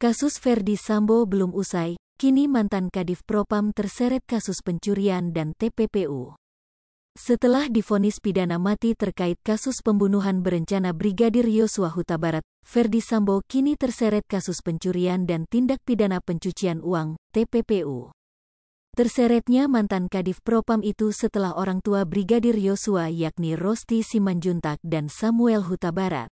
Kasus Verdi Sambo belum usai, kini mantan Kadif Propam terseret kasus pencurian dan TPPU. Setelah difonis pidana mati terkait kasus pembunuhan berencana Brigadir Yosua Huta Barat, Verdi Sambo kini terseret kasus pencurian dan tindak pidana pencucian uang, TPPU. Terseretnya mantan Kadif Propam itu setelah orang tua Brigadir Yosua yakni Rosti Simanjuntak dan Samuel Huta Barat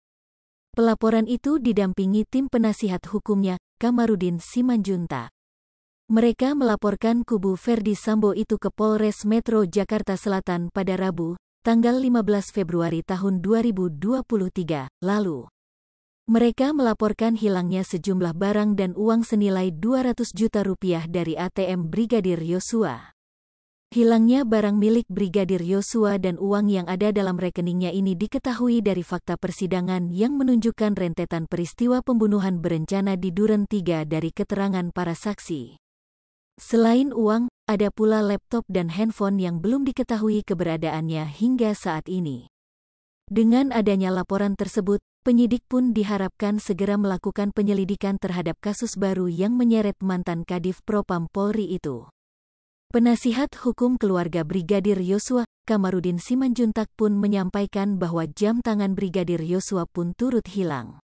Pelaporan itu didampingi tim penasihat hukumnya, Kamarudin Simanjunta. Mereka melaporkan kubu Verdi Sambo itu ke Polres Metro Jakarta Selatan pada Rabu, tanggal 15 Februari tahun 2023 lalu. Mereka melaporkan hilangnya sejumlah barang dan uang senilai 200 juta rupiah dari ATM Brigadir Yosua. Hilangnya barang milik Brigadir Yosua dan uang yang ada dalam rekeningnya ini diketahui dari fakta persidangan yang menunjukkan rentetan peristiwa pembunuhan berencana di Duren 3 dari keterangan para saksi. Selain uang, ada pula laptop dan handphone yang belum diketahui keberadaannya hingga saat ini. Dengan adanya laporan tersebut, penyidik pun diharapkan segera melakukan penyelidikan terhadap kasus baru yang menyeret mantan Kadif Propam Polri itu. Penasihat Hukum Keluarga Brigadir Yosua, Kamarudin Simanjuntak pun menyampaikan bahwa jam tangan Brigadir Yosua pun turut hilang.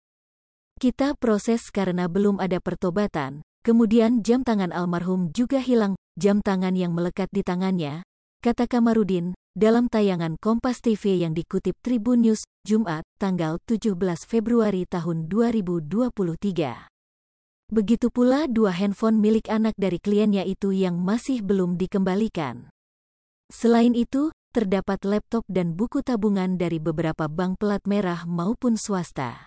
Kita proses karena belum ada pertobatan, kemudian jam tangan almarhum juga hilang, jam tangan yang melekat di tangannya, kata Kamarudin, dalam tayangan Kompas TV yang dikutip Tribun News, Jumat, tanggal 17 Februari tahun 2023. Begitu pula dua handphone milik anak dari kliennya itu yang masih belum dikembalikan. Selain itu, terdapat laptop dan buku tabungan dari beberapa bank pelat merah maupun swasta.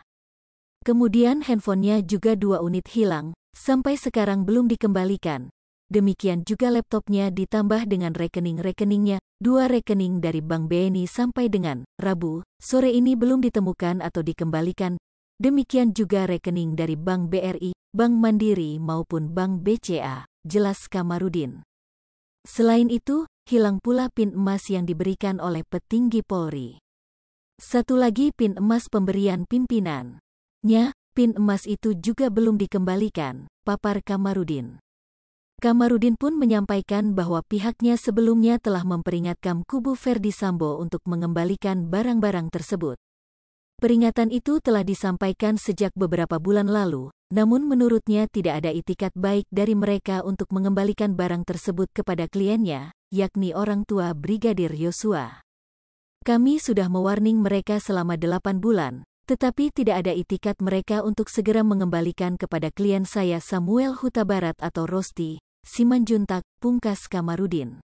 Kemudian handphonenya juga dua unit hilang, sampai sekarang belum dikembalikan. Demikian juga laptopnya ditambah dengan rekening-rekeningnya, dua rekening dari Bank BNI sampai dengan Rabu, sore ini belum ditemukan atau dikembalikan, Demikian juga rekening dari Bank BRI, Bank Mandiri maupun Bank BCA, jelas Kamarudin. Selain itu, hilang pula pin emas yang diberikan oleh petinggi Polri. Satu lagi pin emas pemberian pimpinan. Nya, pin emas itu juga belum dikembalikan, papar Kamarudin. Kamarudin pun menyampaikan bahwa pihaknya sebelumnya telah memperingatkan kubu Ferdi Sambo untuk mengembalikan barang-barang tersebut. Peringatan itu telah disampaikan sejak beberapa bulan lalu, namun menurutnya tidak ada itikat baik dari mereka untuk mengembalikan barang tersebut kepada kliennya, yakni orang tua Brigadir Yosua. Kami sudah mewarning mereka selama delapan bulan, tetapi tidak ada itikat mereka untuk segera mengembalikan kepada klien saya Samuel Huta Barat atau Rosti, Simanjuntak, Pungkas Kamarudin.